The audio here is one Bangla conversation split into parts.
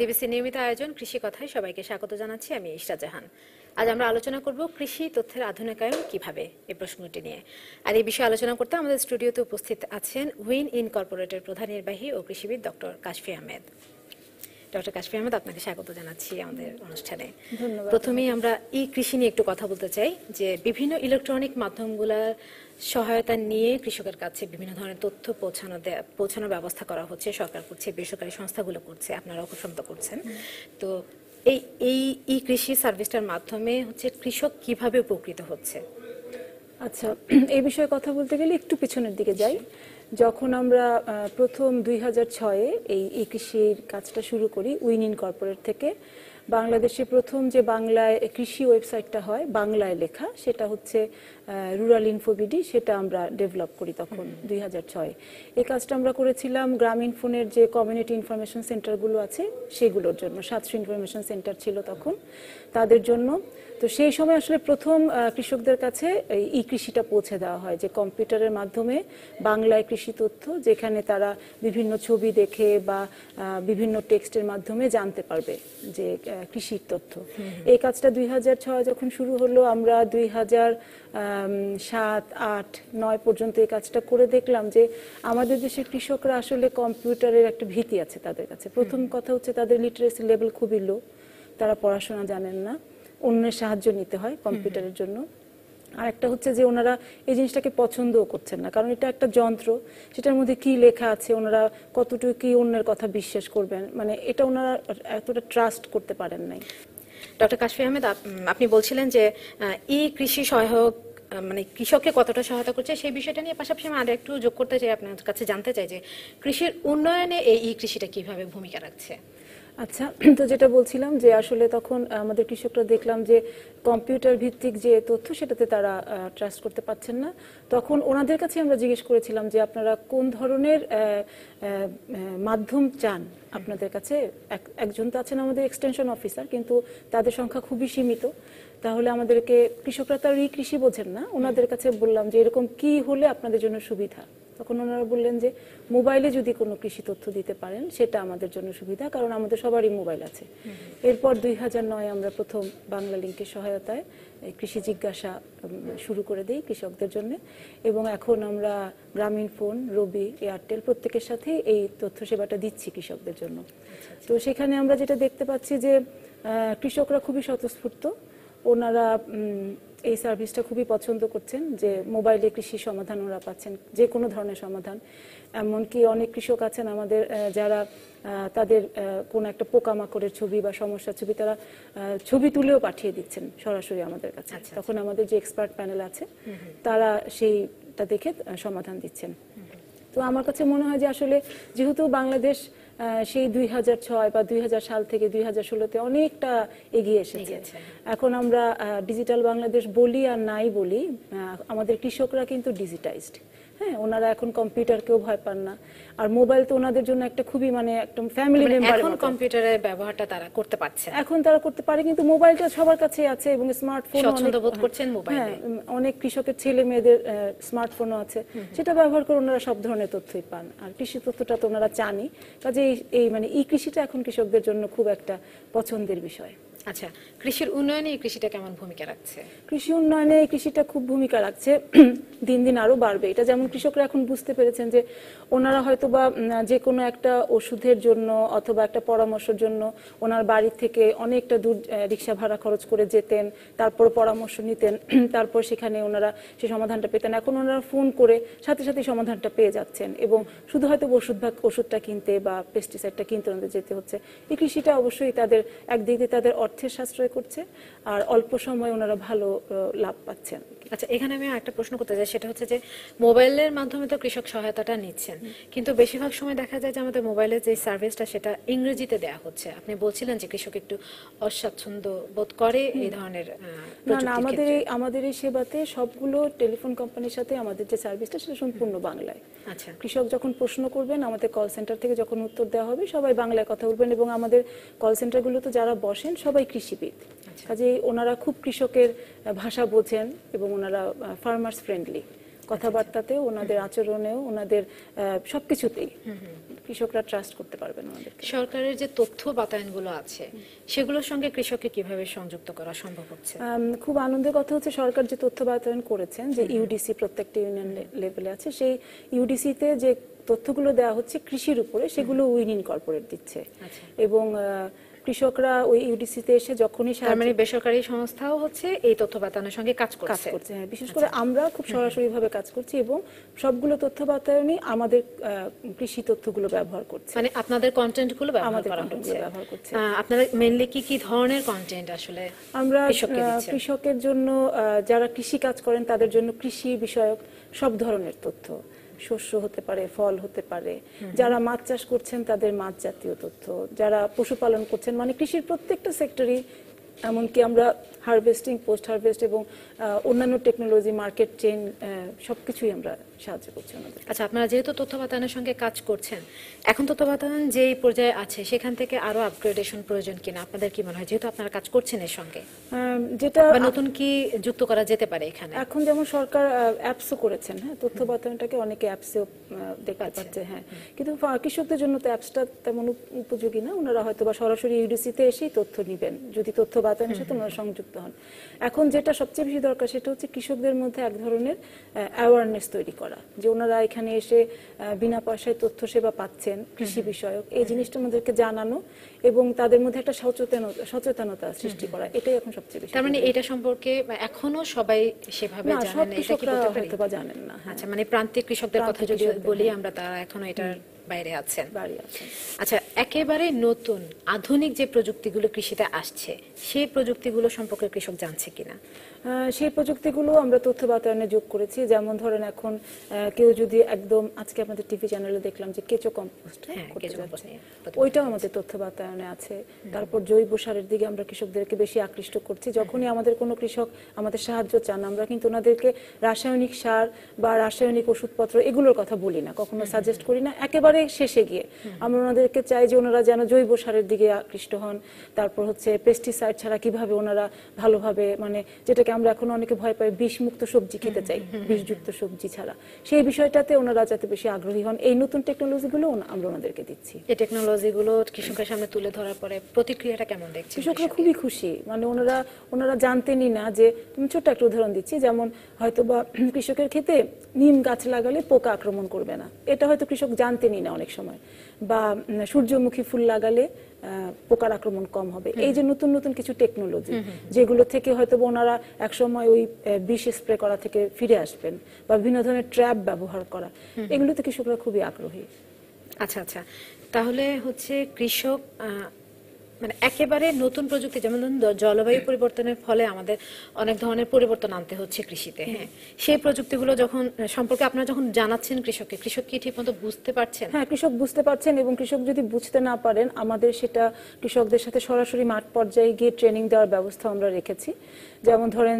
ডিবিসি নিয়মিত আয়োজন কৃষি কথায় সবাইকে স্বাগত জানাচ্ছি আমি ইশরা জাহান আজ আমরা আলোচনা করব কৃষি তথ্যের আধুনিকায়ন কিভাবে এই প্রশ্নটি নিয়ে আর এই বিষয়ে আলোচনা করতে আমাদের স্টুডিওতে উপস্থিত আছেন উইন ইনকর্পোরেটের প্রধান নির্বাহী ও কৃষিবিদ ডক্টর কাশফি আহমেদ ডক্টর কাশফি আহমেদ আপনাকে স্বাগত জানাচ্ছি আমাদের অনুষ্ঠানে প্রথমেই আমরা ই কৃষি নিয়ে একটু কথা বলতে চাই যে বিভিন্ন ইলেকট্রনিক মাধ্যমগুলোর সহায়তা নিয়ে কৃষকের কাছে বিভিন্ন ধরনের তথ্য পৌঁছানো পৌঁছানোর ব্যবস্থা করা হচ্ছে সরকার করছে বেসরকারি সংস্থাগুলো করছে আপনারা অপসমত করছেন তো এই এই ই কৃষি সার্ভিসটার মাধ্যমে হচ্ছে কৃষক কিভাবে উপকৃত হচ্ছে আচ্ছা এই বিষয়ে কথা বলতে গেলে একটু পিছনের দিকে যাই যখন আমরা প্রথম দুই হাজার ছয়ে এই ই কৃষির কাজটা শুরু করি উইন ইন কর্পোরেট থেকে বাংলাদেশে প্রথম যে বাংলায় কৃষি ওয়েবসাইটটা হয় বাংলায় লেখা সেটা হচ্ছে রুরাল ইনফোবিডি সেটা আমরা ডেভেলপ করি তখন দুই এই কাজটা আমরা করেছিলাম গ্রামীণ ফোনের যে কমিউনিটি ইনফরমেশন সেন্টারগুলো আছে সেগুলোর জন্য সাতশো ইনফরমেশন সেন্টার ছিল তখন তাদের জন্য তো সেই সময় আসলে প্রথম কৃষকদের কাছে এই কৃষিটা পৌঁছে দেওয়া হয় যে কম্পিউটারের মাধ্যমে বাংলায় কৃষি তথ্য যেখানে তারা বিভিন্ন ছবি দেখে বা বিভিন্ন টেক্সটের মাধ্যমে জানতে পারবে যে কৃষির তথ্য এই কাজটা দুই যখন শুরু হলো আমরা দুই সাত আট নয় পর্যন্ত এই কাজটা করে দেখলাম যে আমাদের দেশের কৃষকরা আসলে কম্পিউটারের একটা ভীতি আছে তাদের কাছে প্রথম কথা হচ্ছে তাদের লিটারেসি লেভেল খুবই লো তারা পড়াশোনা জানেন না অন্যের সাহায্য নিতে হয় কম্পিউটারের জন্য আর একটা হচ্ছে যে ওনারা এই জিনিসটাকে পছন্দও করছেন না কারণ এটা একটা যন্ত্র সেটার মধ্যে কি লেখা আছে ওনারা কতটুকু কি অন্যের কথা বিশ্বাস করবেন মানে এটা ওনারা এতটা ট্রাস্ট করতে পারেন নাই ডক্টর কাশফি আহমেদ আপনি বলছিলেন যে ই কৃষি সহায়ক মানে কৃষককে কতটা সহায়তা করছে সেই বিষয়টা নিয়ে পাশাপাশি আমি আর একটু যোগ করতে চাই আপনার কাছে জানতে চাই যে কৃষির উন্নয়নে এই ই কৃষিটা কিভাবে ভূমিকা রাখছে আচ্ছা তো যেটা বলছিলাম যে আসলে তখন আমাদের কৃষকরা দেখলাম যে কম্পিউটার ভিত্তিক যে তথ্য সেটাতে তারা ট্রাস্ট করতে পারছেন না তখন ওনাদের কাছে আমরা জিজ্ঞেস করেছিলাম যে আপনারা কোন ধরনের মাধ্যম চান আপনাদের কাছে একজন তো আছেন আমাদের এক্সটেনশন অফিসার কিন্তু তাদের সংখ্যা খুবই সীমিত তাহলে আমাদেরকে কৃষকরা তার এই কৃষি বোঝেন না ওনাদের কাছে বললাম যে এরকম কি হলে আপনাদের জন্য সুবিধা তখন ওনারা বললেন যে মোবাইলে যদি কোনো কৃষি তথ্য দিতে পারেন সেটা আমাদের জন্য সুবিধা কারণ আমাদের সবারই মোবাইল আছে এরপর দুই হাজার নয় আমরা প্রথম বাংলা লিঙ্কের সহায়তায় কৃষি জিজ্ঞাসা শুরু করে দিই কৃষকদের জন্য এবং এখন আমরা গ্রামীণ ফোন রবি এয়ারটেল প্রত্যেকের সাথে এই তথ্য সেবাটা দিচ্ছি কৃষকদের জন্য তো সেখানে আমরা যেটা দেখতে পাচ্ছি যে কৃষকরা খুবই স্বতঃস্ফূর্ত ওনারা এই সার্ভিসটা খুবই পছন্দ করছেন যে মোবাইলে কৃষি সমাধান ওরা পাচ্ছেন যে কোনো ধরনের সমাধান এমনকি অনেক কৃষক আছেন আমাদের যারা তাদের কোনো একটা পোকামাকড়ের ছবি বা সমস্যার ছবি তারা ছবি তুলেও পাঠিয়ে দিচ্ছেন সরাসরি আমাদের কাছে আচ্ছা, আচ্ছা। তখন আমাদের যে এক্সপার্ট প্যানেল আছে তারা সেইটা দেখে সমাধান দিচ্ছেন তো আমার কাছে মনে হয় যে আসলে যেহেতু বাংলাদেশ সেই দুই বা দুই সাল থেকে দুই হাজার ষোলোতে অনেকটা এগিয়ে এসেছে হ্যাঁ। এখন আমরা ডিজিটাল বাংলাদেশ বলি আর নাই বলি আমাদের কৃষকরা কিন্তু ডিজিটাইজড হ্যাঁ ওনারা এখন ভয় পান না আর মোবাইল তো ওনাদের জন্য একটা খুবই মানে একদম ফ্যামিলি মেম্বার মানে এখন কম্পিউটারের ব্যবহারটা তারা করতে পারছে এখন তারা করতে পারে কিন্তু মোবাইলটা সবার কাছে আছে এবং স্মার্টফোন স্বচ্ছন্দ বোধ করছেন মোবাইলে হ্যাঁ, হ্যাঁ, অনেক কৃষকের ছেলে মেয়েদের স্মার্টফোনও আছে সেটা ব্যবহার করে ওনারা সব ধরনের তথ্যই পান আর কৃষি তথ্যটা তো ওনারা জানি কাজে এই মানে ই কৃষিটা এখন কৃষকদের জন্য খুব একটা পছন্দের বিষয় আচ্ছা কৃষির উন্নয়নে এই কৃষিটা কেমন ভূমিকা রাখছে কৃষি উন্নয়নে এই কৃষিটা খুব ভূমিকা রাখছে দিন দিন আরও বাড়বে এটা যেমন কৃষকরা এখন বুঝতে পেরেছেন যে ওনারা হয়তো বা যে কোনো একটা ওষুধের জন্য অথবা একটা পরামর্শের জন্য ওনার বাড়ি থেকে অনেকটা দূর রিক্সা ভাড়া খরচ করে যেতেন তারপর পরামর্শ নিতেন তারপর সেখানে ওনারা সেই সমাধানটা পেতেন এখন ওনারা ফোন করে সাথে সাথে সমাধানটা পেয়ে যাচ্ছেন এবং শুধু হয়তো ওষুধ ভাগ ওষুধটা কিনতে বা পেস্টিসাইডটা কিনতে ওনাদের যেতে হচ্ছে এই কৃষিটা অবশ্যই তাদের একদিক দিয়ে তাদের অর্থের সাশ্রয় করছে আর অল্প সময় ওনারা ভালো লাভ পাচ্ছেন আচ্ছা এখানে আমি একটা প্রশ্ন করতে চাই সেটা হচ্ছে যে মোবাইলের মাধ্যমে তো কৃষক সহায়তাটা নিচ্ছেন কিন্তু বেশিরভাগ সময় দেখা যায় যে আমাদের মোবাইলের যে সার্ভিসটা সেটা ইংরেজিতে দেয়া হচ্ছে আপনি বলছিলেন যে কৃষক একটু অস্বাচ্ছন্দ্য বোধ করে এই ধরনের আমাদের আমাদের এই সেবাতে সবগুলো টেলিফোন কোম্পানির সাথে আমাদের যে সার্ভিসটা সেটা সম্পূর্ণ বাংলায় আচ্ছা কৃষক যখন প্রশ্ন করবেন আমাদের কল সেন্টার থেকে যখন উত্তর দেওয়া হবে সবাই বাংলায় কথা বলবেন এবং আমাদের কল সেন্টারগুলোতে যারা বসেন সবাই কৃষিবিদ আচ্ছা। কাজে ওনারা খুব কৃষকের ভাষা বোঝেন এবং ওনারা ফার্মার্স ফ্রেন্ডলি কথাবার্তাতেও আচ্ছা। ওনাদের আচরণেও ওনাদের সবকিছুতেই কৃষকরা ট্রাস্ট করতে পারবেন ওনাদের সরকারের যে তথ্য বাতায়নগুলো আছে সেগুলোর সঙ্গে কৃষককে কিভাবে সংযুক্ত করা সম্ভব হচ্ছে খুব আনন্দের কথা হচ্ছে সরকার যে তথ্য বাতায়ন করেছেন যে ইউডিসি প্রত্যেকটা ইউনিয়ন লেভেলে আছে সেই ইউডিসিতে যে তথ্যগুলো দেওয়া হচ্ছে কৃষির উপরে সেগুলো উইন কর্পোরেট দিচ্ছে আচ্ছা। এবং কৃষকরা ওই ইউডিসিতে এসে যখনই তার মানে বেসরকারি সংস্থাও হচ্ছে এই তথ্য বাতানোর সঙ্গে কাজ করছে হ্যাঁ বিশেষ করে আচ্ছা। আমরা খুব সরাসরি ভাবে কাজ করছি এবং সবগুলো তথ্য বাতায়নই আমাদের কৃষি তথ্যগুলো ব্যবহার করছে মানে আপনাদের কন্টেন্টগুলো আমাদের ব্যবহার করছে আপনারা মেইনলি কি কি ধরনের কন্টেন্ট আসলে আমরা কৃষকের জন্য যারা কৃষি কাজ করেন তাদের জন্য কৃষি বিষয়ক সব ধরনের তথ্য শস্য হতে পারে ফল হতে পারে যারা মাছ চাষ করছেন তাদের মাছ জাতীয় তথ্য যারা পশুপালন করছেন মানে কৃষির প্রত্যেকটা সেক্টরই এমনকি আমরা হারভেস্টিং পোস্ট হারভেস্ট এবং অন্যান্য টেকনোলজি মার্কেট চেন সব কিছুই আমরা সাহায্য করছি ওনাদের আচ্ছা আপনারা যেহেতু তথ্য বাতায়নের সঙ্গে কাজ করছেন এখন তথ্য বাতায়ন যেই পর্যায়ে আছে সেখান থেকে আরো আপগ্রেডেশন প্রয়োজন কিনা আপনাদের কি মনে হয় যেহেতু আপনারা কাজ করছেন এর সঙ্গে যেটা নতুন কি যুক্ত করা যেতে পারে এখানে এখন যেমন সরকার অ্যাপসও করেছেন হ্যাঁ তথ্য বাতায়নটাকে অনেকে অ্যাপসেও দেখতে পাচ্ছে হ্যাঁ কিন্তু কৃষকদের জন্য তো অ্যাপসটা তেমন উপযোগী না ওনারা হয়তো বা সরাসরি ইউডিসিতে এসেই তথ্য নেবেন যদি তথ্য বাতায়নের সাথে ওনারা সংযুক্ত হন এখন যেটা সবচেয়ে বেশি দরকার সেটা হচ্ছে কৃষকদের মধ্যে এক ধরনের অ্যাওয়ারনেস তৈরি করা যে ওনারা এখানে এসে বিনা পয়সায় তথ্য সেবা পাচ্ছেন কৃষি বিষয়ক এই জিনিসটা আমাদেরকে জানানো এবং তাদের মধ্যে একটা সচেতনতা সচেতনতা সৃষ্টি করা এটাই এখন সবচেয়ে বেশি তার মানে এটা সম্পর্কে এখনো সবাই সেভাবে জানেন না এটা জানেন না হ্যাঁ। আচ্ছা মানে প্রান্তিক কৃষকদের কথা যদি বলি হ্যাঁ। আমরা তারা এখনো এটার বাইরে আছেন আচ্ছা একেবারে নতুন আধুনিক যে প্রযুক্তিগুলো কৃষিতে আসছে সেই প্রযুক্তিগুলো সম্পর্কে কৃষক জানছে কিনা সেই প্রযুক্তিগুলো আমরা তথ্য বাতায়নে যোগ করেছি যেমন ধরেন এখন কেউ যদি একদম আজকে আমাদের টিভি চ্যানেলে দেখলাম যে কেঁচো কম্পোস্ট হ্যাঁ, হ্যাঁ, ওইটাও আমাদের তথ্য বাতায়নে আছে তারপর জৈব সারের দিকে আমরা কৃষকদেরকে বেশি আকৃষ্ট করছি যখনই আমাদের কোনো কৃষক আমাদের সাহায্য চান আমরা কিন্তু ওনাদেরকে রাসায়নিক সার বা রাসায়নিক ওষুধপত্র এগুলোর কথা বলি না কখনো সাজেস্ট করি না একেবারে শেষে গিয়ে আমরা ওনাদেরকে চাই যে ওনারা যেন জৈব সারের দিকে আকৃষ্ট হন তারপর হচ্ছে পেস্টিসাইড ছাড়া কিভাবে ওনারা ভালোভাবে মানে যেটাকে আমরা এখন অনেকে ভয় পাই মুক্ত সবজি খেতে চাই বিষযুক্ত সবজি ছাড়া সেই বিষয়টাতে ওনারা যাতে বেশি আগ্রহী হন এই নতুন টেকনোলজিগুলো আমরা ওনাদেরকে দিচ্ছি এই টেকনোলজিগুলো কৃষকের সামনে তুলে ধরার পরে প্রতিক্রিয়াটা কেমন দেখছি কৃষকরা খুবই খুশি মানে ওনারা ওনারা জানতেনই না যে তুমি ছোট্ট একটা উদাহরণ দিচ্ছি যেমন হয়তো বা কৃষকের ক্ষেতে নিম গাছ লাগালে পোকা আক্রমণ করবে না এটা হয়তো কৃষক জানতেনই না অনেক সময় বা সূর্যমুখী ফুল লাগালে পোকার আক্রমণ কম হবে এই যে নতুন নতুন কিছু টেকনোলজি যেগুলো থেকে হয়তো ওনারা একসময় ওই বিষ স্প্রে করা থেকে ফিরে আসবেন বা বিভিন্ন ধরনের ট্র্যাপ ব্যবহার করা এগুলোতে কৃষকরা খুবই আগ্রহী আচ্ছা আচ্ছা তাহলে হচ্ছে কৃষক মানে একেবারে নতুন প্রযুক্তি যেমন ধরুন জলবায়ু পরিবর্তনের ফলে আমাদের অনেক ধরনের পরিবর্তন আনতে হচ্ছে কৃষিতে হ্যাঁ সেই প্রযুক্তিগুলো যখন সম্পর্কে আপনারা যখন জানাচ্ছেন কৃষককে কৃষক কি ঠিকমতো বুঝতে পারছেন হ্যাঁ কৃষক বুঝতে পারছেন এবং কৃষক যদি বুঝতে না পারেন আমাদের সেটা কৃষকদের সাথে সরাসরি মাঠ পর্যায়ে গিয়ে ট্রেনিং দেওয়ার ব্যবস্থা আমরা রেখেছি যেমন ধরেন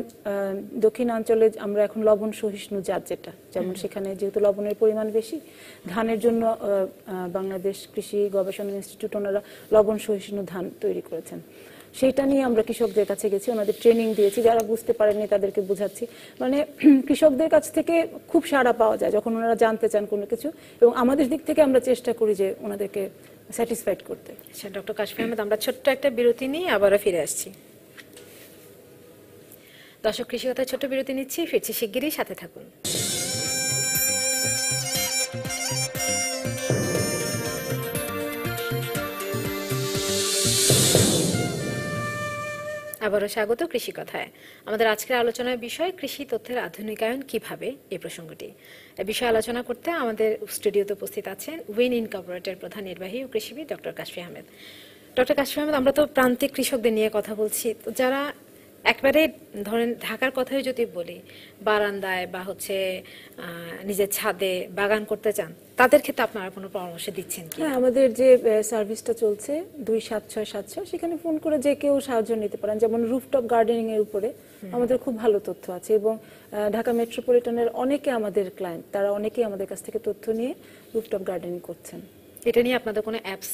দক্ষিণাঞ্চলে আমরা এখন লবণ সহিষ্ণু জাত যেটা যেমন সেখানে যেহেতু লবণের পরিমাণ বেশি ধানের জন্য বাংলাদেশ কৃষি গবেষণা ইনস্টিটিউট ওনারা লবণ সহিষ্ণু ধান তৈরি করেছেন সেইটা নিয়ে আমরা কৃষকদের কাছে গেছি ওনাদের ট্রেনিং দিয়েছি যারা বুঝতে পারেননি তাদেরকে বুঝাচ্ছি মানে কৃষকদের কাছ থেকে খুব সাড়া পাওয়া যায় যখন ওনারা জানতে চান কোনো কিছু এবং আমাদের দিক থেকে আমরা চেষ্টা করি যে ওনাদেরকে স্যাটিসফাইড করতে আচ্ছা, ডক্টর কাশ্মীর আহমেদ আমরা ছোট্ট একটা বিরতি নিয়ে আবারও ফিরে আসছি দর্শক কৃষি কথায় ছোট্ট বিরতি নিচ্ছি ফিরছি শিগগিরই সাথে থাকুন আবারও স্বাগত কৃষি কথায় আমাদের আজকের আলোচনার বিষয় কৃষি তথ্যের আধুনিকায়ন কিভাবে এ প্রসঙ্গটি এ বিষয়ে আলোচনা করতে আমাদের স্টুডিওতে উপস্থিত আছেন উইন ইনকর্পোরেটের প্রধান নির্বাহী ও কৃষিবিদ ডক্টর কাশফি আহমেদ ডক্টর কাশফি আহমেদ আমরা তো প্রান্তিক কৃষকদের নিয়ে কথা বলছি যারা একবারে ধরেন ঢাকার কথাই যদি বলি বারান্দায় বা হচ্ছে নিজের ছাদে বাগান করতে চান তাদের ক্ষেত্রে আপনারা কোনো পরামর্শ দিচ্ছেন কি হ্যাঁ আমাদের যে সার্ভিসটা চলছে দুই সাত ছয় সাত ছয় সেখানে ফোন করে যে কেউ সাহায্য নিতে পারেন যেমন রুফটপ গার্ডেনিং এর উপরে আমাদের খুব ভালো তথ্য আছে এবং ঢাকা মেট্রোপলিটনের অনেকে আমাদের ক্লায়েন্ট তারা অনেকেই আমাদের কাছ থেকে তথ্য নিয়ে রুফটপ গার্ডেনিং করছেন এটা নিয়ে আপনাদের কোনো অ্যাপস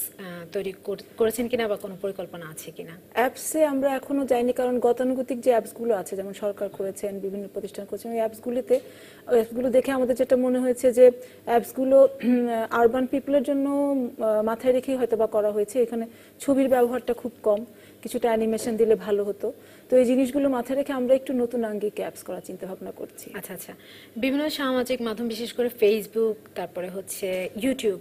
তৈরি করেছেন কিনা বা কোনো পরিকল্পনা আছে কিনা অ্যাপসে আমরা এখনো যাইনি কারণ গতানুগতিক যে অ্যাপসগুলো আছে যেমন সরকার করেছেন বিভিন্ন প্রতিষ্ঠান করেছেন ওই অ্যাপসগুলিতে অ্যাপসগুলো দেখে আমাদের যেটা মনে হয়েছে যে অ্যাপসগুলো আরবান পিপলের জন্য মাথায় রেখেই হয়তো বা করা হয়েছে এখানে ছবির ব্যবহারটা খুব কম কিছুটা অ্যানিমেশন দিলে ভালো হতো তো এই জিনিসগুলো মাথায় রেখে আমরা একটু নতুন আঙ্গিকে ক্যাপস করার চিন্তা ভাবনা করছি আচ্ছা আচ্ছা বিভিন্ন সামাজিক মাধ্যম বিশেষ করে ফেসবুক তারপরে হচ্ছে ইউটিউব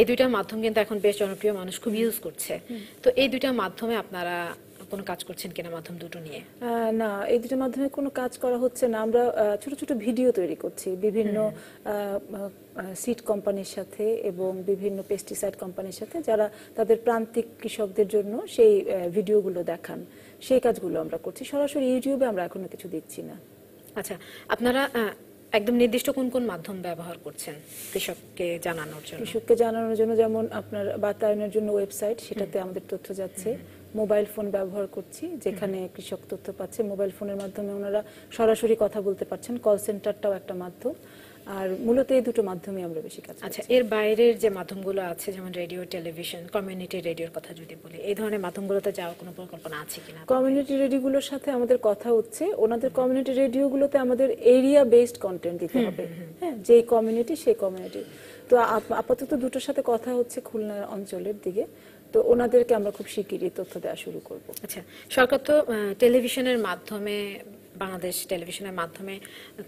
এই দুইটা মাধ্যম কিন্তু এখন বেশ জনপ্রিয় মানুষ খুব ইউজ করছে তো এই দুইটা মাধ্যমে আপনারা কোনো কাজ করছেন কিনা মাধ্যম দুটো নিয়ে না এই দুটো মাধ্যমে কোনো কাজ করা হচ্ছে না আমরা ছোট ছোট ভিডিও তৈরি করছি বিভিন্ন সিট কোম্পানির সাথে এবং বিভিন্ন পেস্টিসাইড কোম্পানির সাথে যারা তাদের প্রান্তিক কৃষকদের জন্য সেই ভিডিওগুলো দেখান সেই কাজগুলো আমরা করছি সরাসরি ইউটিউবে আমরা এখনো কিছু দিচ্ছি না আচ্ছা আপনারা একদম নির্দিষ্ট কোন কোন মাধ্যম ব্যবহার করছেন কৃষককে জানানোর জন্য কৃষককে জানানোর জন্য যেমন আপনার বাতায়নের জন্য ওয়েবসাইট সেটাতে আমাদের তথ্য যাচ্ছে মোবাইল ফোন ব্যবহার করছি যেখানে কৃষক তথ্য পাচ্ছে মোবাইল ফোনের মাধ্যমে ওনারা সরাসরি কথা বলতে পারছেন কল সেন্টারটাও একটা মাধ্যম আর মূলত এই দুটো মাধ্যমে আমরা বেশি কাজ আচ্ছা এর বাইরের যে মাধ্যমগুলো আছে যেমন রেডিও টেলিভিশন কমিউনিটি রেডিওর কথা যদি বলি এই ধরনের মাধ্যমগুলোতে যাওয়ার কোনো পরিকল্পনা আছে কিনা কমিউনিটি রেডিওগুলোর সাথে আমাদের কথা হচ্ছে ওনাদের কমিউনিটি রেডিওগুলোতে আমাদের এরিয়া বেসড কন্টেন্ট দিতে হবে হ্যাঁ যেই কমিউনিটি সেই কমিউনিটি তো আপাতত দুটোর সাথে কথা হচ্ছে খুলনার অঞ্চলের দিকে তো ওনাদেরকে আমরা খুব শিগগিরই তথ্য দেওয়া শুরু করব আচ্ছা সরকার তো টেলিভিশনের মাধ্যমে বাংলাদেশ টেলিভিশনের মাধ্যমে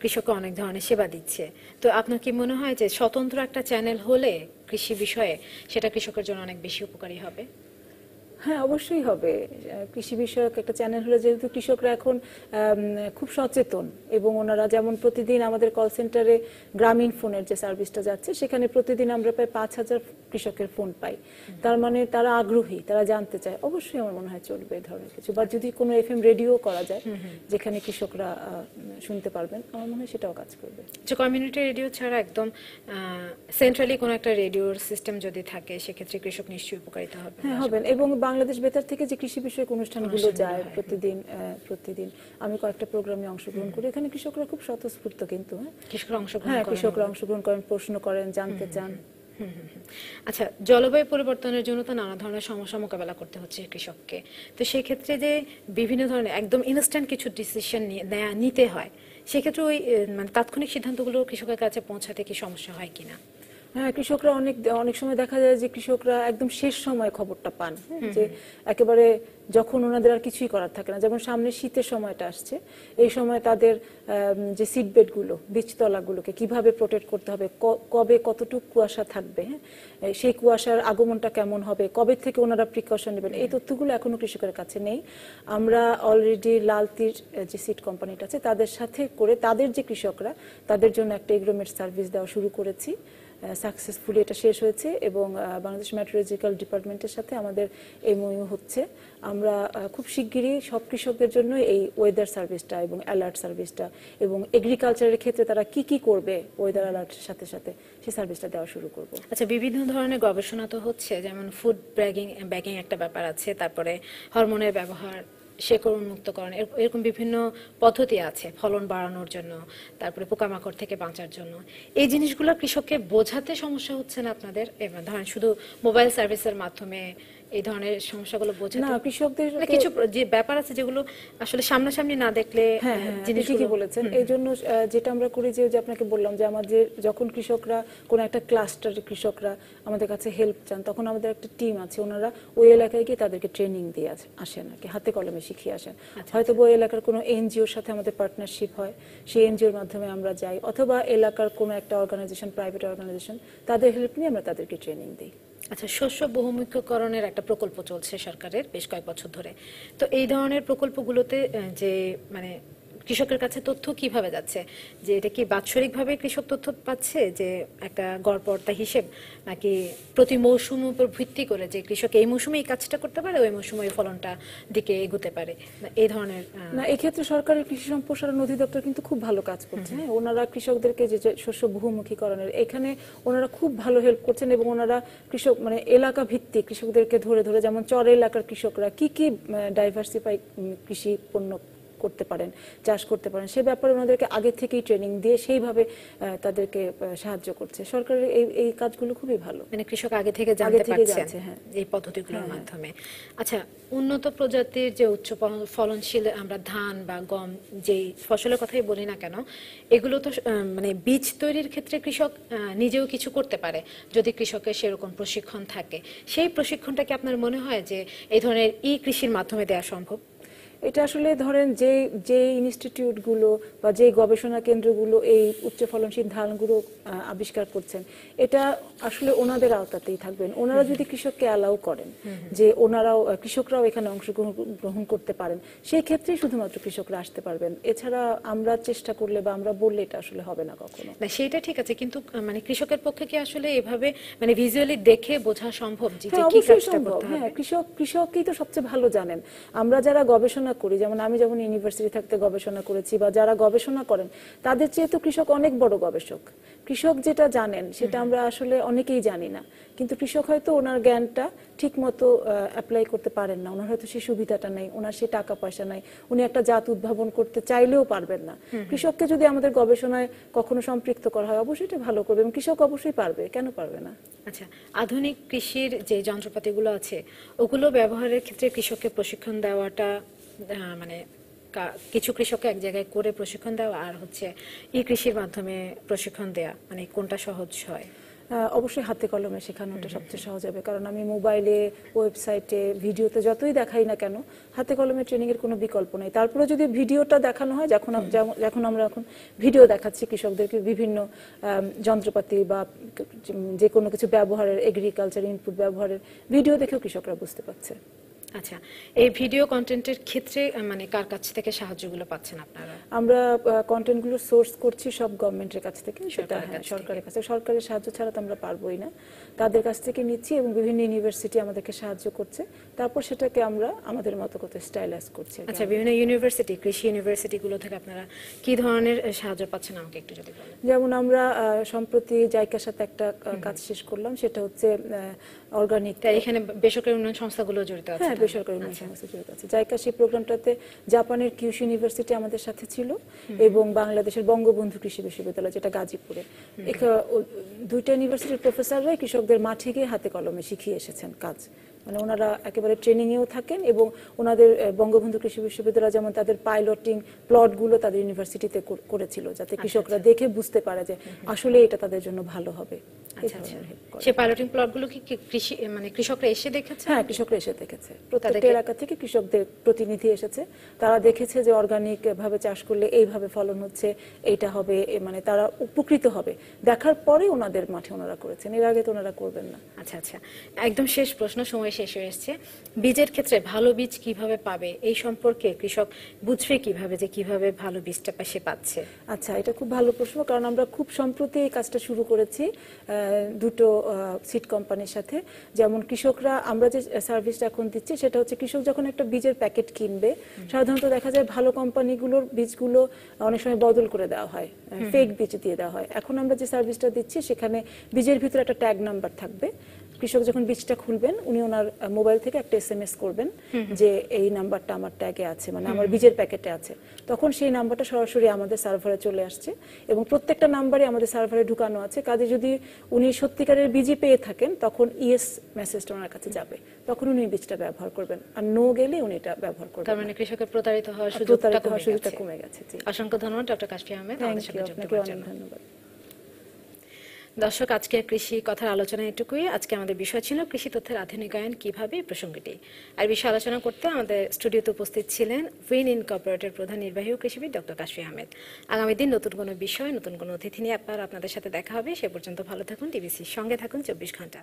কৃষককে অনেক ধরনের সেবা দিচ্ছে তো আপনার কি মনে হয় যে স্বতন্ত্র একটা চ্যানেল হলে কৃষি বিষয়ে সেটা কৃষকের জন্য অনেক বেশি উপকারী হবে হ্যাঁ অবশ্যই হবে কৃষি বিষয়ক একটা চ্যানেল হলে যেহেতু কৃষকরা এখন খুব সচেতন এবং ওনারা যেমন প্রতিদিন আমাদের কল সেন্টারে গ্রামীণ ফোনের যে সার্ভিসটা যাচ্ছে সেখানে প্রতিদিন আমরা প্রায় পাঁচ হাজার কৃষকের ফোন পাই তার মানে তারা আগ্রহী তারা জানতে চায় অবশ্যই আমার মনে হয় চলবে ধরনের কিছু বা যদি কোনো এফ এম রেডিও করা যায় যেখানে কৃষকরা শুনতে পারবেন আমার মনে হয় সেটাও কাজ করবে যে কমিউনিটি রেডিও ছাড়া একদম সেন্ট্রালি কোনো একটা রেডিওর সিস্টেম যদি থাকে সেক্ষেত্রে কৃষক নিশ্চয়ই উপকারিতা হবে হ্যাঁ হবেন এবং বাংলাদেশ বেতার থেকে যে কৃষি বিষয়ক অনুষ্ঠানগুলো যায় হ্যাঁ, হ্যাঁ। প্রতিদিন প্রতিদিন আমি কয়েকটা প্রোগ্রামে অংশগ্রহণ করি এখানে কৃষকরা খুব স্বতঃস্ফূর্ত কিন্তু হ্যাঁ। কৃষকরা অংশগ্রহণ কৃষকরা অংশগ্রহণ করেন প্রশ্ন করেন জানতে চান আচ্ছা জলবায়ু পরিবর্তনের জন্য তো নানা ধরনের সমস্যা মোকাবেলা করতে হচ্ছে কৃষককে তো সেই ক্ষেত্রে যে বিভিন্ন ধরনের একদম ইনস্ট্যান্ট কিছু ডিসিশন নিতে হয় সেক্ষেত্রে ওই মানে তাৎক্ষণিক সিদ্ধান্তগুলো কৃষকের কাছে পৌঁছাতে কি সমস্যা হয় কিনা হ্যাঁ কৃষকরা অনেক অনেক সময় দেখা যায় যে কৃষকরা একদম শেষ সময় খবরটা পান যে একেবারে যখন ওনাদের আর কিছুই করার থাকে না যেমন সামনে শীতের সময়টা আসছে এই সময় তাদের যে সিট বীজতলা গুলোকে কিভাবে প্রোটেক্ট করতে হবে কবে কতটুকু কুয়াশা থাকবে হ্যাঁ সেই কুয়াশার আগমনটা কেমন হবে কবে থেকে ওনারা প্রিকশন নেবেন এই তথ্যগুলো এখনো কৃষকের কাছে নেই আমরা অলরেডি লালতির যে সিট কোম্পানিটা আছে তাদের সাথে করে তাদের যে কৃষকরা তাদের জন্য একটা এগ্রোমেট সার্ভিস দেওয়া শুরু করেছি সাকসেসফুলি এটা শেষ হয়েছে এবং বাংলাদেশ ম্যাটেরিয়াল ডিপার্টমেন্টের সাথে আমাদের এমওইউ হচ্ছে আমরা খুব শিগগিরই সব কৃষকদের জন্য এই ওয়েদার সার্ভিসটা এবং অ্যালার্ট সার্ভিসটা এবং এগ্রিকালচারের ক্ষেত্রে তারা কি কি করবে ওয়েদার অ্যালার্টের সাথে সাথে সেই সার্ভিসটা দেওয়া শুরু করব আচ্ছা বিভিন্ন ধরনের গবেষণা তো হচ্ছে যেমন ফুড ব্যাগিং ব্যাগিং একটা ব্যাপার আছে তারপরে হরমোনের ব্যবহার শেকড় করেন এরকম বিভিন্ন পদ্ধতি আছে ফলন বাড়ানোর জন্য তারপরে পোকামাকড় থেকে বাঁচার জন্য এই জিনিসগুলো কৃষককে বোঝাতে সমস্যা হচ্ছে না আপনাদের ধরেন শুধু মোবাইল সার্ভিসের মাধ্যমে এই ধরনের সমস্যাগুলো বোঝে না কৃষকদের মানে কিছু যে ব্যাপার আছে যেগুলো আসলে সামনাসামনি না দেখলে হ্যাঁ, হ্যাঁ, হ্যাঁ, ঠিকই বলেছেন এই জন্য যেটা আমরা করি যে আপনাকে বললাম যে আমাদের যখন কৃষকরা কোনো একটা ক্লাস্টার কৃষকরা আমাদের কাছে হেল্প চান তখন আমাদের একটা টিম আছে ওনারা ওই এলাকায় গিয়ে তাদেরকে ট্রেনিং দিয়ে আসেন আর কি হাতে কলমে শিখিয়ে আসেন আচ্ছা, আচ্ছা। হয়তো ওই এলাকার কোনো এনজিওর সাথে আমাদের পার্টনারশিপ হয় সেই এনজিওর মাধ্যমে আমরা যাই অথবা এলাকার কোনো একটা অর্গানাইজেশন প্রাইভেট অর্গানাইজেশন তাদের হেল্প নিয়ে আমরা তাদেরকে ট্রেনিং দিই আচ্ছা শস্য বহুমুখীকরণের একটা প্রকল্প চলছে সরকারের বেশ কয়েক বছর ধরে তো এই ধরনের প্রকল্পগুলোতে যে মানে কৃষকের কাছে তথ্য কিভাবে যাচ্ছে যে এটা কি বাৎসরিকভাবে কৃষক তথ্য পাচ্ছে যে একটা গড়পর্তা হিসেব নাকি প্রতি মৌসুম উপর ভিত্তি করে যে কৃষক এই মৌসুমে এই কাজটা করতে পারে ওই মৌসুমে ওই ফলনটা দিকে এগোতে পারে এই ধরনের না এক্ষেত্রে সরকারের কৃষি সম্প্রসারণ অধিদপ্তর কিন্তু খুব ভালো কাজ করছে হ্যাঁ ওনারা কৃষকদেরকে যে শস্য বহুমুখীকরণের এখানে ওনারা খুব ভালো হেল্প করছেন এবং ওনারা কৃষক মানে এলাকা ভিত্তিক কৃষকদেরকে ধরে ধরে যেমন চর এলাকার কৃষকরা কি কি ডাইভার্সিফাই কৃষি পণ্য করতে পারেন চাষ করতে পারেন সে ব্যাপারে ওনাদেরকে আগে থেকেই ট্রেনিং দিয়ে সেইভাবে তাদেরকে সাহায্য করছে সরকারের এই এই কাজগুলো খুবই ভালো মানে কৃষক আগে থেকে জানতে পারছে হ্যাঁ এই পদ্ধতিগুলোর হ্যাঁ, হ্যাঁ। মাধ্যমে আচ্ছা উন্নত প্রজাতির যে উচ্চ ফলনশীল আমরা ধান বা গম যেই ফসলের কথাই বলি না কেন এগুলো তো মানে বীজ তৈরির ক্ষেত্রে কৃষক নিজেও কিছু করতে পারে যদি কৃষকের সেরকম প্রশিক্ষণ থাকে সেই প্রশিক্ষণটা কি আপনার মনে হয় যে এই ধরনের ই কৃষির মাধ্যমে দেওয়া সম্ভব এটা আসলে ধরেন যে যে ইনস্টিটিউট গুলো বা যে গবেষণা কেন্দ্রগুলো এই উচ্চ ফলনশীল ধানগুলো আবিষ্কার করছেন এটা আসলে ওনাদের আওতাতেই থাকবেন ওনারা যদি কৃষককে অ্যালাউ করেন যে ওনারাও কৃষকরাও এখানে অংশগ্রহণ গ্রহণ করতে পারেন সেই ক্ষেত্রে শুধুমাত্র কৃষকরা আসতে পারবেন এছাড়া আমরা চেষ্টা করলে বা আমরা বললে এটা আসলে হবে না কখনো না সেটা ঠিক আছে কিন্তু মানে কৃষকের পক্ষে কি আসলে এভাবে মানে ভিজুয়ালি দেখে বোঝা সম্ভব যে হ্যাঁ, কি কাজটা করতে হবে হ্যাঁ কৃষক কৃষককেই তো সবচেয়ে ভালো জানেন আমরা যারা গবেষণা গবেষণা করি যেমন আমি যখন ইউনিভার্সিটি থাকতে গবেষণা করেছি বা যারা গবেষণা করেন তাদের চেয়ে তো কৃষক অনেক বড় গবেষক কৃষক যেটা জানেন সেটা আমরা আসলে অনেকেই জানি না কিন্তু কৃষক হয়তো ওনার জ্ঞানটা ঠিক মতো অ্যাপ্লাই করতে পারেন না ওনার হয়তো সেই সুবিধাটা নেই ওনার সে টাকা পয়সা নাই উনি একটা জাত উদ্ভাবন করতে চাইলেও পারবেন না কৃষককে যদি আমাদের গবেষণায় কখনো সম্পৃক্ত করা হয় অবশ্যই এটা ভালো করবে এবং কৃষক অবশ্যই পারবে কেন পারবে না আচ্ছা আধুনিক কৃষির যে যন্ত্রপাতিগুলো আছে ওগুলো ব্যবহারের ক্ষেত্রে কৃষককে প্রশিক্ষণ দেওয়াটা মানে কিছু কৃষককে এক জায়গায় করে প্রশিক্ষণ দেওয়া আর হচ্ছে ই কৃষির মাধ্যমে প্রশিক্ষণ দেয়া মানে কোনটা সহজ হয় অবশ্যই হাতে কলমে শেখানোটা সবচেয়ে সহজ হবে কারণ আমি মোবাইলে ওয়েবসাইটে ভিডিওতে যতই দেখাই না কেন হাতে কলমে ট্রেনিংয়ের কোনো বিকল্প নেই তারপরে যদি ভিডিওটা দেখানো হয় যখন যখন আমরা এখন ভিডিও দেখাচ্ছি কৃষকদেরকে বিভিন্ন যন্ত্রপাতি বা যে কোনো কিছু ব্যবহারের এগ্রিকালচার ইনপুট ব্যবহারের ভিডিও দেখেও কৃষকরা বুঝতে পারছে আচ্ছা এই ভিডিও কন্টেন্টের ক্ষেত্রে মানে কার কাছ থেকে সাহায্যগুলো পাচ্ছেন আপনারা আমরা কন্টেন্টগুলো সোর্স করছি সব গভর্নমেন্টের কাছ থেকে সেটা হ্যাঁ, সরকারের কাছে সরকারের সাহায্য ছাড়া তো আমরা পারবোই না তাদের কাছ থেকে নিচ্ছি এবং বিভিন্ন ইউনিভার্সিটি আমাদেরকে সাহায্য করছে তারপর সেটাকে আমরা আমাদের মতো করে স্টাইলাইজ করছি আচ্ছা বিভিন্ন ইউনিভার্সিটি কৃষি ইউনিভার্সিটিগুলো থেকে আপনারা কি ধরনের সাহায্য পাচ্ছেন আমাকে একটু যদি বলেন যেমন আমরা সম্প্রতি জায়কার সাথে একটা কাজ শেষ করলাম সেটা হচ্ছে অর্গানিকটা এখানে বেসরকারি উন্নয়ন সংস্থাগুলো জড়িত আছে হ্যাঁ বেসরকারি উন্নয়ন সংস্থা জড়িত আছে জায়গা সেই প্রোগ্রামটাতে জাপানের কিউশ ইউনিভার্সিটি আমাদের সাথে ছিল এবং বাংলাদেশের বঙ্গবন্ধু কৃষি বিশ্ববিদ্যালয় যেটা গাজীপুরে দুইটা ইউনিভার্সিটির প্রফেসররাই কৃষকদের মাঠে গিয়ে হাতে কলমে শিখিয়ে এসেছেন কাজ মানে ওনারা একেবারে ট্রেনিংয়েও থাকেন এবং ওনাদের বঙ্গবন্ধু কৃষি বিশ্ববিদ্যালয় যেমন তাদের পাইলটিং প্লটগুলো তাদের ইউনিভার্সিটিতে করেছিল যাতে আচ্ছা, কৃষকরা আচ্ছা। দেখে বুঝতে পারে যে আসলে এটা তাদের জন্য ভালো হবে আচ্ছা, মানে কৃষকরা হ্যাঁ, কৃষকরা এলাকা থেকে কৃষকদের প্রতিনিধি এসেছে তারা দেখেছে যে অর্গানিক ভাবে চাষ করলে এইভাবে ফলন হচ্ছে এইটা হবে মানে তারা উপকৃত হবে দেখার পরে ওনাদের মাঠে ওনারা করেছেন এর আগে তো ওনারা করবেন না আচ্ছা আচ্ছা একদম শেষ প্রশ্ন সময় শেষ হয়ে এসছে বীজের ক্ষেত্রে ভালো বীজ কিভাবে পাবে এই সম্পর্কে কৃষক বুঝবে কিভাবে যে কিভাবে ভালো বীজটা সে পাচ্ছে আচ্ছা এটা খুব ভালো প্রশ্ন কারণ আমরা খুব সম্প্রতি এই কাজটা শুরু করেছি দুটো সিট কোম্পানির সাথে যেমন কৃষকরা আমরা যে সার্ভিসটা এখন দিচ্ছি সেটা হচ্ছে কৃষক যখন একটা বীজের প্যাকেট কিনবে সাধারণত দেখা যায় ভালো কোম্পানিগুলোর বীজগুলো অনেক সময় বদল করে দেওয়া হয় ফেক বীজ দিয়ে দেওয়া হয় এখন আমরা যে সার্ভিসটা দিচ্ছি সেখানে বীজের ভিতরে একটা ট্যাগ নাম্বার থাকবে কৃষক যখন বীজটা খুলবেন উনি ওনার মোবাইল থেকে একটা এস এম এস করবেন যে এই নাম্বারটা আমার ট্যাগে আছে মানে আমার বীজের প্যাকেটে আছে তখন সেই নাম্বারটা সরাসরি আমাদের সার্ভারে চলে আসছে এবং প্রত্যেকটা নাম্বারে আমাদের সার্ভারে ঢুকানো আছে কাজে যদি উনি সত্যিকারের বীজই পেয়ে থাকেন তখন ইএস মেসেজটা ওনার কাছে যাবে তখন উনি বীজটা ব্যবহার করবেন আর নো গেলে উনি এটা ব্যবহার করবেন তার মানে কৃষকের প্রতারিত হওয়ার সুযোগটা কমে গেছে অসংখ্য ধন্যবাদ ডক্টর কাশফি আহমেদ আমাদের সাথে ধন্যবাদ দর্শক আজকে কৃষি কথার আলোচনা এটুকুই আজকে আমাদের বিষয় ছিল কৃষি তথ্যের আধুনিকায়ন কিভাবে প্রসঙ্গটি আর বিষয়ে আলোচনা করতে আমাদের স্টুডিওতে উপস্থিত ছিলেন উইন ইনকর্পোরেটের প্রধান নির্বাহী কৃষিবিদ ডক্টর কাশি আহমেদ আগামী দিন নতুন কোনো বিষয় নতুন কোনো অতিথি নিয়ে আপনার আপনাদের সাথে দেখা হবে সে পর্যন্ত ভালো থাকুন টিভিসির সঙ্গে থাকুন চব্বিশ ঘন্টা